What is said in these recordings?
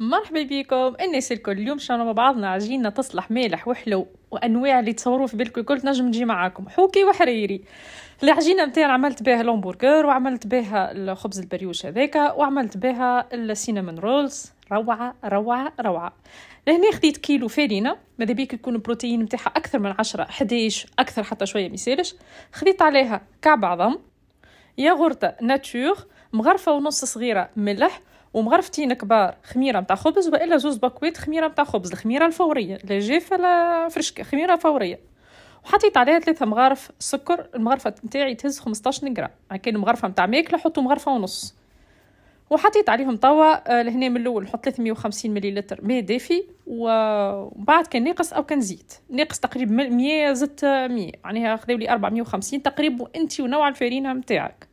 مرحبا بكم الناس الكل اليوم شانو مع بعضنا عجينة تصلح مالح وحلو وانواع اللي تصوروا في بالكم الكل نجم نجي معاكم حوكي وحريري العجينه نتاعي عملت بها الهمبرجر وعملت بها الخبز البريوش هذاكا وعملت بها السينامون رولز روعه روعه روعه لهنا خديت كيلو فارينة ماذا بيك يكون البروتين نتاعها اكثر من عشرة 11 اكثر حتى شويه ميسالش خديت عليها كعب عظم ياغورت ناتور مغرفه ونص صغيره ملح ومغرفتين كبار خميره نتاع خبز والا زوز بكويت خميره نتاع خبز الخميره الفوريه لا جافه لا فرشكه خميره فوريه وحطيت عليها ثلاثة مغارف سكر المغرفة نتاعي تهز 15 غرام كان مغرفة نتاع ماكلة حطوا مغرفة ونص وحطيت عليهم توا آه، لهنا من الاول نحط 350 مليلتر ماء دافي ومن بعد كان ناقص او كان زيت ناقص تقريبا 100 زدت 100 معناها خذوا لي 450 تقريبا وانت ونوع الفرينه نتاعك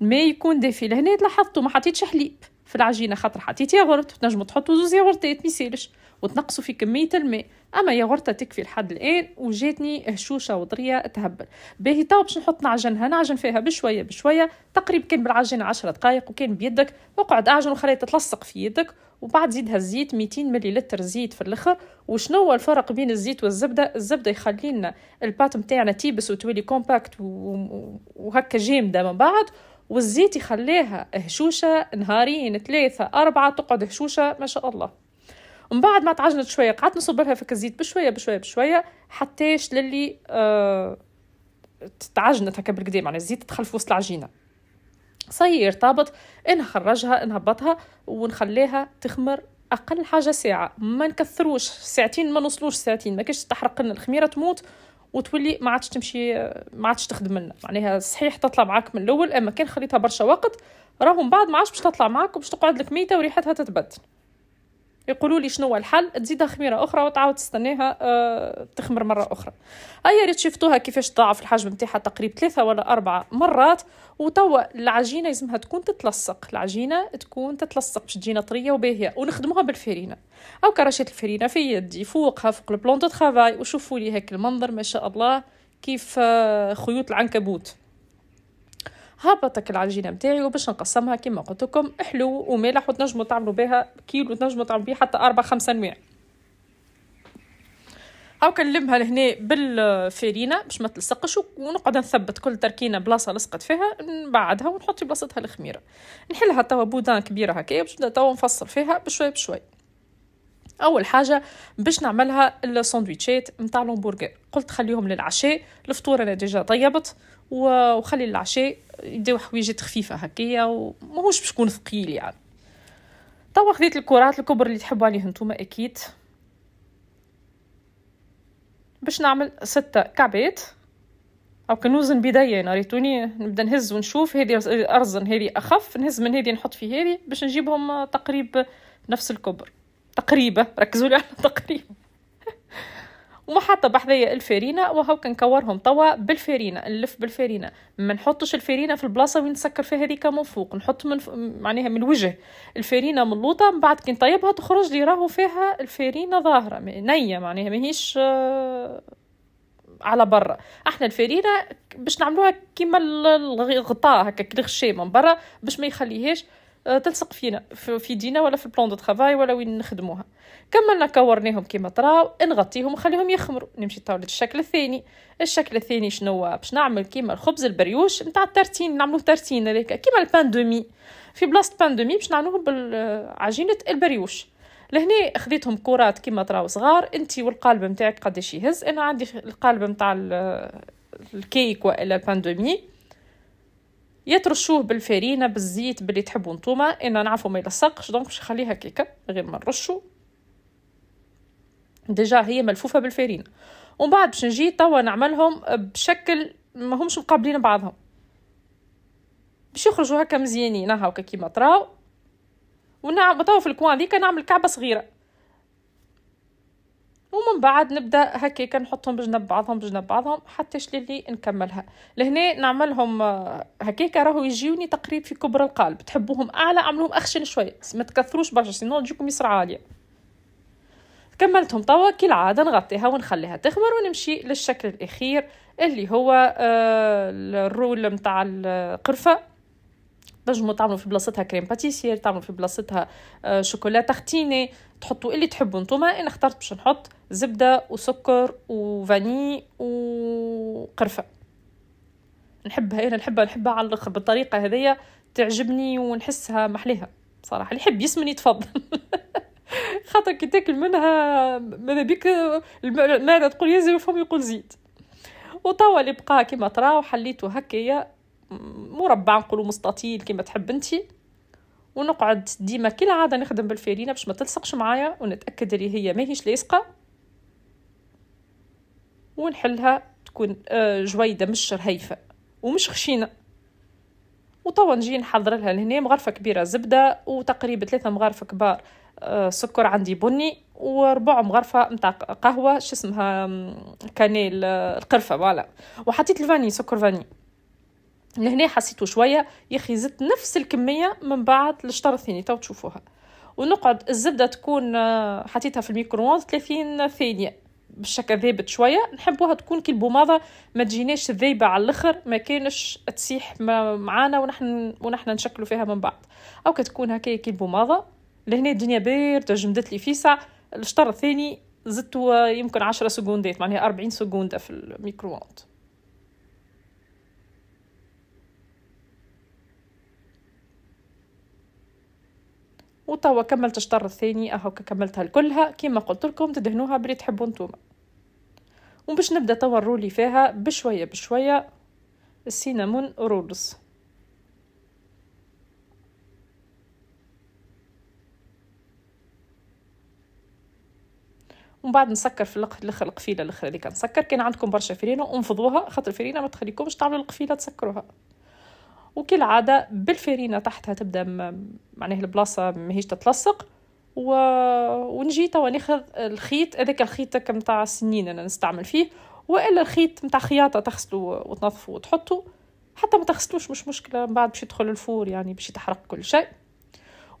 الماء يكون دافي لهنا لاحظتوا ما حطيتش حليب في العجينه خاطر حطيت ياغورت تنجموا تحطوا زوز ياغورتات ميسالش وتنقصوا في كميه الماء اما ياغورتة تكفي لحد الان وجاتني هشوشه وطريه تهبل باهي تو باش نحط نعجنها نعجن فيها بشويه بشويه تقريبا كان بالعجينه 10 دقائق وكان بيدك اقعد اعجن وخليها تتلصق في يدك وبعد زيدها الزيت 200 مليلتر زيت في الاخر وشنو هو الفرق بين الزيت والزبده الزبده يخلينا لنا البات نتاعنا تيبس وتولي كومباكت وهكا جامده من بعد والزيت يخليها هشوشة نهارين ثلاثة أربعة تقعد هشوشة ما شاء الله ومن بعد ما تعجنت شوية قعدت نصب لها فك الزيت بشوية بشوية بشوية حتىش للي آه تعجنت هكا بالقديم يعني الزيت تدخل في وسط العجينة صي ارتبط نخرجها نهبطها ونخليها تخمر اقل حاجه ساعه ما نكثروش ساعتين ما نوصلوش ساعتين ما كاش تحرق الخميره تموت وتولي ما عادش تمشي ما عادش تخدم لنا معناها صحيح تطلع معاك من الاول اما كان خليتها برشا وقت من بعد ما عادش باش تطلع معاك وباش تقعد لك ميته وريحتها تتبدل يقولوا لي شنو هو الحل تزيدها خميره اخرى وتعاود تستناها أه تخمر مره اخرى هيا ريت شفتوها كيفاش ضاعف الحجم نتاعها تقريبا ثلاثه ولا اربعه مرات وتوا العجينه لازمها تكون تتلصق العجينه تكون تتلصق باش تجينا طريه وباهيه ونخدموها بالفرينه او كراشات الفرينه في يدي فوقها فوق البلون دو ترافاي وشوفوا لي هيك المنظر ما شاء الله كيف آه، خيوط العنكبوت هبطك العجينه متاعي وباش نقسمها كما قلت لكم حلو ومالح وتنجموا تعملوا بها كيلو تنجموا تعملوا بيه حتى أربع خمسة انواع هاو كنلمها لهنا بالفرينه باش ما تلصقش ونقعد نثبت كل تركينه بلاصه لصقت فيها نبعدها ونحط في بلاصتها الخميره نحلها توا بودان كبيره هكايا باش نبدا توا نفصل فيها بشوي بشوي اول حاجه باش نعملها الساندويتشات نتاع الهمبرجر قلت خليهم للعشاء الفطور انا ديجا طيبت وخلي العشاء يديو حويجات خفيفه هكايا وماهوش باش يكون ثقيل يعني توا خديت الكرات الكبر اللي تحبوا عليه نتوما اكيد باش نعمل ستة كعبات او كنوزن بدايه انا ريتوني نبدا نهز ونشوف هذه ارزن هذه اخف نهز من هذه نحط في هذه باش نجيبهم تقريب نفس الكبر تقريبا ركزوا لي على تقريبا ومحطة بحذية الفارينه وهو كنكورهم توا بالفارينه نلف بالفارينه ما نحطش الفارينه في البلاصة وين نسكر فيها هذيك من فوق نحط من ف... معناها من الوجه الفارينه من اللوطة من بعد كي نطيبها تخرج لي راهو فيها الفارينه ظاهرة نية معناها ماهيش آه، على برا احنا الفارينه باش نعملوها كيما الغطاء هكا الغشاء من برا باش ما يخليهاش آه، تلصق فينا في دينا ولا في البلون دو ترافاي ولا وين نخدموها كملنا كورنيهم كيما طراو نغطيهم ونخليهم يخمروا نمشي طاولة الشكل الثاني الشكل الثاني شنو باش نعمل كيما الخبز البريوش نتاع الترتين نعملوه ترتين هذاك كيما البان دومي في بلاصه بان دومي باش نعملوه بالعجينه البريوش لهنا خديتهم كرات كيما طراو صغار انت والقالب نتاعك قداش يهز انا عندي القالب نتاع الكيك والا البان دومي يترشوه بالفرينه بالزيت باللي تحبوا نتوما انا نعرفو ما يلصقش دونك باش نخليها كيكا غير ما نرشو ديجا هي ملفوفه بالفرينه ومن بعد باش نجي توا نعملهم بشكل ما همش مقابلين بعضهم باش يخرجوا هكا مزيانين هاكا كيما تراو ونعم توا في الكوان ذيك نعمل كعبه صغيره ومن بعد نبدا هكا نحطهم بجنب بعضهم بجنب بعضهم حتى شلي نكملها لهنا نعملهم آه، هكاك راهو يجيوني تقريب في كبر القالب تحبوهم اعلى اعملوهم اخشن شويه ما تكثروش برشا سينو تجيكم يسرع عاليه كملتهم توا كالعادة نغطيها ونخليها تخمر ونمشي للشكل الأخير اللي هو آه، الرول متاع القرفة تنجموا تعملوا في بلاصتها كريم باتيسير تعملوا في بلاصتها آه، شوكولا تختيني تحطوا اللي تحبوا نتوما انا اخترت باش نحط زبده وسكر وفاني وقرفه نحبها انا إيه، نحبها نحبها على الاخر بالطريقه هذيا تعجبني ونحسها محليها صراحه اللي يحب يسمن يتفضل خاطر كي تاكل منها ماذا بك ماذا تقول يزي زين وفم يقول زيد وتوا اللي بقى كيما تراو حليتو هكايا مربع نقولوا مستطيل كما تحب انت ونقعد ديما كالعاده نخدم بالفرينه باش ما تلصقش معايا ونتاكد اللي هي ماهيش لاصقه ونحلها تكون آه، جويده مش رهيفه ومش خشينه وتوا نجي نحضر لها لهنا مغرفه كبيره زبده وتقريبا ثلاثه مغارف كبار آه، سكر عندي بني وربع مغرفه نتاع قهوه شو اسمها كانيل آه، القرفه فوالا وحطيت الفاني سكر فاني من هنا شويه يخي زدت نفس الكميه من بعد الشطر الثاني تو تشوفوها ونقعد الزبده تكون آه، حطيتها في الميكروويف 30 ثانيه بالشكل ذابت شويه نحبوها تكون كي البوماضه ما تجيناش ذايبه على الاخر ما كانش تسيح معانا ونحن ونحن نشكلوا فيها من بعد او كتكون هكايا كي البوماضه لهنا الدنيا بارده جمدت لي فيسع الشطر الثاني زدت آه، يمكن عشرة سكوندات معناها أربعين سكوندة في الميكرووند وتوا كملت الشطر الثاني اهو كملتها كلها كيما قلت لكم تدهنوها بلي تحبوا نتوما وباش نبدا توا نرولي فيها بشويه بشويه السينامون رولز ومن بعد نسكر في الاخر القفيله الاخرى هذيك نسكر كان عندكم برشا فرينه انفضوها خاطر الفرينه ما تخليكمش تعملوا القفيله تسكروها وكالعادة بالفرينة تحتها تبدأ معناه البلاصة ماهيش تتلصق و... ونجي توا ناخذ الخيط هذاك الخيط هكا متاع السنين انا نستعمل فيه والا الخيط متاع خياطه تغسلو وتنظفو وتحطو حتى ما تغسلوش مش مشكله من بعد باش يدخل الفور يعني باش يتحرق كل شيء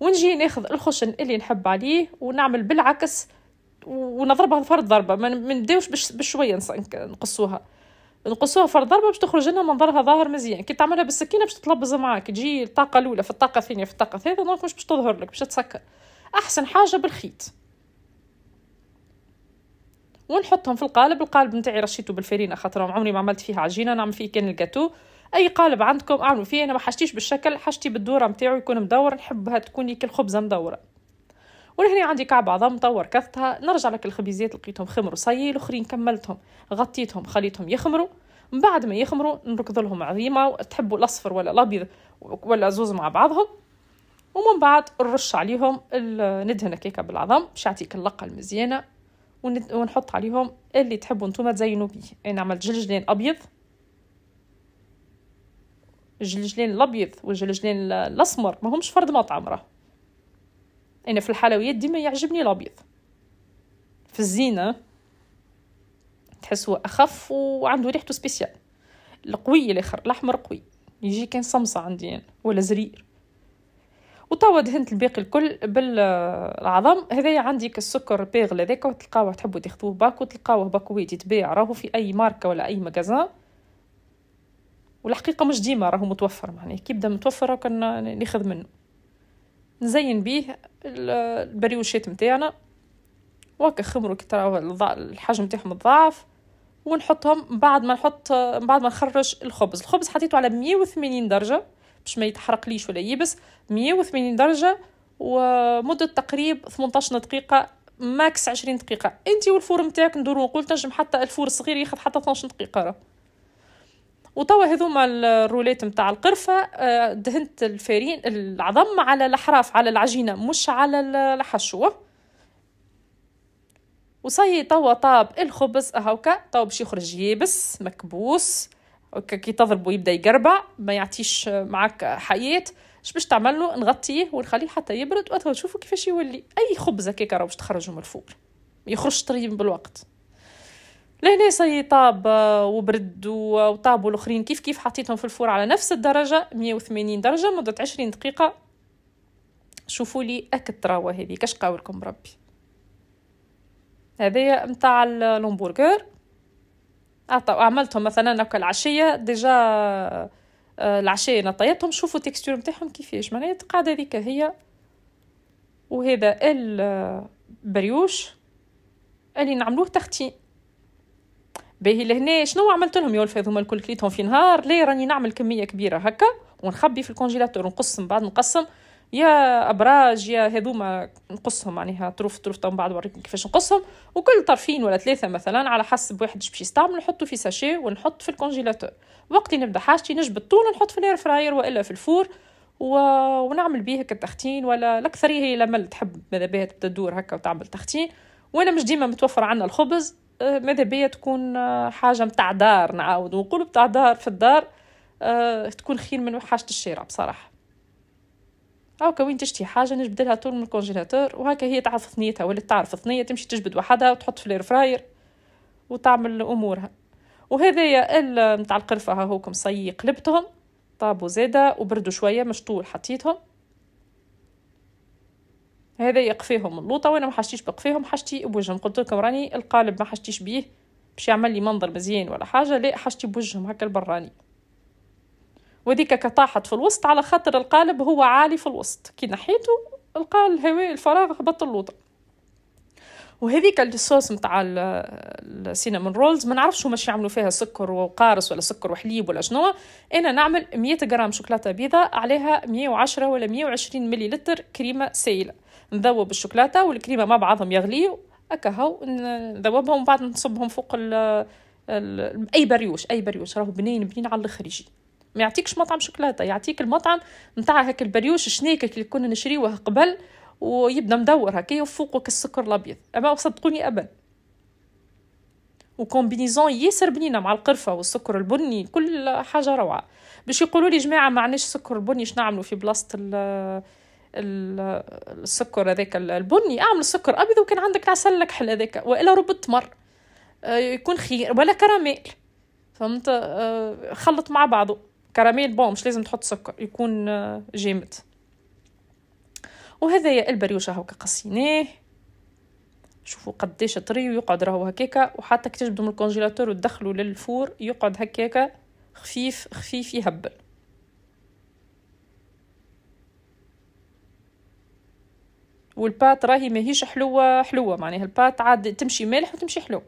ونجي ناخذ الخشن اللي نحب عليه ونعمل بالعكس ونضربها فرد ضربه ما نبداوش بشويه نقصوها نقصوها فرد ضربه باش تخرج لنا منظرها ظاهر مزيان كي تعملها بالسكينه باش تتلبز معاك تجي الطاقه الاولى في الطاقه الثانيه في الطاقه الثالثه دونك مش باش تظهر لك باش تسكر احسن حاجه بالخيط ونحطهم في القالب القالب نتاعي رشيته بالفرينه خاطر عمري ما عملت فيه عجينه نعمل فيه كان الجاتو اي قالب عندكم اعملوا فيه انا ما حشتيش بالشكل حشتي بالدوره نتاعو يكون مدور نحبها تكون كي الخبزه مدوره ولهنا عندي كعب عظم طور كثتها نرجع لك الخبيزات لقيتهم خمروا صيي الاخرين كملتهم غطيتهم خليتهم يخمروا من بعد ما يخمروا نركض لهم عظيمه تحبوا الاصفر ولا الابيض ولا زوز مع بعضهم ومن بعد نرش عليهم ندهن هكاكا بالعظم باش يعطيك اللقه المزيانه ونحط عليهم اللي تحبوا نتوما تزينوا بيه انا عملت جلجلين ابيض الجلجلين الابيض والجلجلين الاسمر ما همش فرد مطعم راه انا في الحلويات ديما يعجبني الابيض في الزينه تحس اخف وعنده ريحته سبيسيال القوي الاخر الاحمر قوي يجي كان صمصه عندي يعني ولا زرير وتوا دهنت الباقي الكل بالعظم هذايا عندي كالسكر بيغ هذاك وتلقاوه تحبوا تاخذوه باكو تلقاوه باكويت يتباع راهو في اي ماركه ولا اي مجازان والحقيقه مش ديما راهو متوفر معناه كي يبدا متوفر كان ناخذ منه نزين بيه البريوشيت نتاعنا وهكا خمروا كي تراو الحجم تاعهم الضعف ونحطهم بعد ما نحط بعد ما نخرج الخبز الخبز حطيته على 180 درجه باش ما يتحرقليش ولا يبس 180 درجه ومده تقريب 18 دقيقه ماكس 20 دقيقه انت والفور نتاعك ندور ونقول تنجم حتى الفور الصغير ياخذ حتى 12 دقيقه راه وتوا هذوما الروليت نتاع القرفه آه، دهنت الفارين العظم على الحراف على العجينه مش على الحشوه وصي توا طاب الخبز هاوكا توا باش يخرج يابس مكبوس كي تضربو يبدا يقربع ما يعطيش معاك حياه اش باش تعملو نغطيه ونخليه حتى يبرد وتوا نشوفو كيفاش يولي اي خبز كيكا راهو باش تخرجو من الفوق ما يخرجش طري بالوقت لهنا سي طاب آه، وبرد آه، وطابوا الاخرين كيف كيف حطيتهم في الفور على نفس الدرجه 180 درجه مده 20 دقيقه شوفوا لي التراوة هذه كاش قاولكم بربي هذايا نتاع اللومبورغر عملتهم مثلا هكا العشيه ديجا آه، العشيه نطيتهم شوفوا التكستور نتاعهم كيفاش معناها تقعد هذيك هي وهذا البريوش اللي نعملوه تختيم باهي لهنا شنو عملت لهم يولفظ هما الكل كليتهم في نهار ليه راني نعمل كميه كبيره هكا ونخبي في الكونجيلاتور ونقص من بعد نقسم يا ابراج يا هذوما نقصهم معناها طروف طروف من بعد نوريكم كيفاش نقصهم وكل طرفين ولا ثلاثه مثلا على حسب واحد باش يستعمل نحطه في ساشي ونحط في الكونجيلاتور وقت نبدا حاجتي نجبد طول نحط في الاير فراير والا في الفور و... ونعمل بيه هكا التختين ولا الاكثريه هي لما تحب ماذا بها تبدا تدور هكا وتعمل تختين وانا مش ديما متوفر عندنا الخبز أه، ماذا بيا تكون أه، حاجه متاع دار نعاود ونقول متاع دار في الدار أه، تكون خير من حاجه الشارع بصراحه هاكا وين تشتي حاجه نجبدلها طول من الكونجيلاتور وهكا هي تعرف ثنيتها ولا تعرف ثنيه تمشي تجبد وحدها وتحط في فراير وتعمل امورها وهذايا ال متاع القرفه هاهوكم صي قلبتهم طابو زاده وبردوا شويه مش طول حطيتهم هذا يقفيهم اللوطه وانا ما حشتيش بقفيهم حشتي بوجههم قلت لكم راني القالب ما حشتيش بيه باش يعمل لي منظر مزيان ولا حاجه لا حشتي بوجههم هكا البراني وذيك طاحت في الوسط على خاطر القالب هو عالي في الوسط كي نحيته لقى الهواء الفراغ هبط اللوطه وهذيك الصوص نتاع السينامون رولز ما نعرفش هما يعملوا فيها سكر وقارص ولا سكر وحليب ولا شنو انا نعمل 100 غرام شوكولاته بيضه عليها 110 ولا 120 مليلتر كريمه سائله نذوب الشوكولاته والكريمه مع بعضهم يغليو هكا هاو نذوبهم ومن بعد نصبهم فوق الـ الـ اي بريوش اي بريوش راهو بنين بنين على الخريجي يجي ما يعطيكش مطعم شوكولاته يعطيك المطعم نتاع هاك البريوش شنيك اللي كنا نشريوه قبل ويبدا مدور هكا وفوقك السكر الابيض اما صدقوني ابدا وكومبينيزون ياسر بنينه مع القرفه والسكر البني كل حاجه روعه باش يقولوا لي جماعه ما عندناش سكر بني شنو نعملوا في بلاصه السكر هذاك البني اعمل آه، سكر ابيض وكان عندك العسل الاكحل هذاك والا رب التمر آه، يكون خير ولا كراميل فهمت آه، خلط مع بعضه كراميل بون مش لازم تحط سكر يكون جامد وهذا يا البريوشة هاكا قصيناه شوفوا قداش طري ويقعد راهو هكاكا وحتى كي تجبدوا من الكونجيلاتور وتدخلوا للفور يقعد هكاكا خفيف خفيف يهبل والبات راهي ماهيش حلوه حلوه معناها البات عاد تمشي مالح وتمشي حلو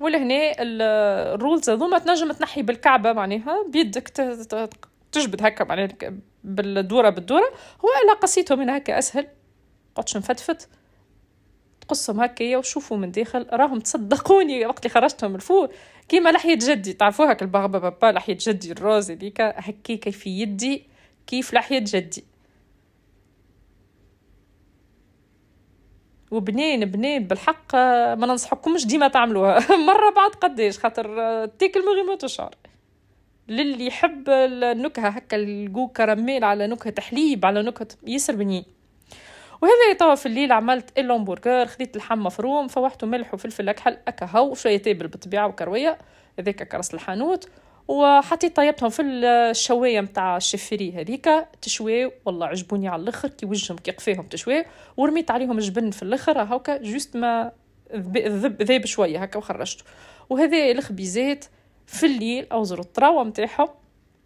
ولهنا الرولز هذوما تنجم تنحي بالكعبه معناها بيدك تجبد هكا معناها بالدوره بالدوره هو الا قصيتهم من هكا اسهل قعدتش نفتفت تقصهم هكايا وشوفوا من داخل راهم تصدقوني وقت اللي خرجتهم الفوق كيما لحيه جدي تعرفوها البغبه بابا لحيه جدي الروز هذيك هكاك في يدي كيف لحية جدي وبنين بنين بالحق ما ننصحكمش ديما تعملوها مره بعد قداش خاطر تاكل من غير ما تشعر للي يحب النكهه هكا الجو كراميل على نكهه حليب على نكهه ياسر بنين وهذا توا في الليل عملت اللومبرجر خديت اللحم مفروم فوحته ملح وفلفل اكحل اكهو شويه تابل بالطبيعه وكرويه هذاك كرس الحانوت وحطيت طيبتهم في الشوايه نتاع الشفري هذيك تشوي والله عجبوني على الاخر كي وجهم كي قفاهم تشوي ورميت عليهم جبن في الاخر هاكا جوست ما ذب ذاب شويه هكا وخرجته وهذا الخبيزات في الليل اوزروا الطراوه نتاعهم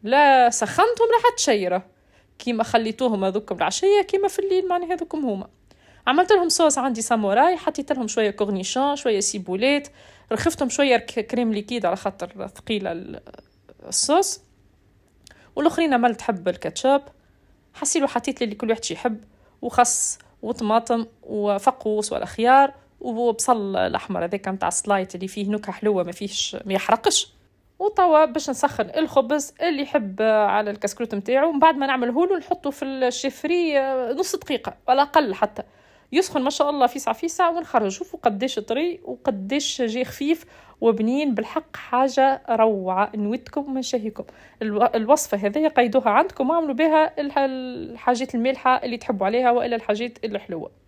لا سخنتهم لا حتى شيره كيما خليتوهم هذوك العشيه كيما في الليل معناها هذوكم هما عملت لهم صوص عندي ساموراي حطيت لهم شويه كورنيشون شويه سيبولات رخفتهم شويه كريم ليكيد على خاطر ثقيله الصوص والاخرين عملت حب الكاتشاب حسيلو حطيت اللي كل واحد يحب وخس وطماطم وفقوس والخيار وبصل الاحمر هذاك نتاع السلايت اللي فيه نكهه حلوه ما فيهش ما يحرقش وتوا باش نسخن الخبز اللي يحب على الكسكروت نتاعو من بعد ما نعمله له نحطه في الشفري نص دقيقه ولا اقل حتى يسخن ما شاء الله فيسع فيسع ونخرج شوفوا قداش طري وقداش جاي خفيف وبنين بالحق حاجة روعة نودكم من شهيكم الوصفة هذه قيدوها عندكم وعملوا بها الحاجات المالحة اللي تحبوا عليها وإلا الحاجات الحلوة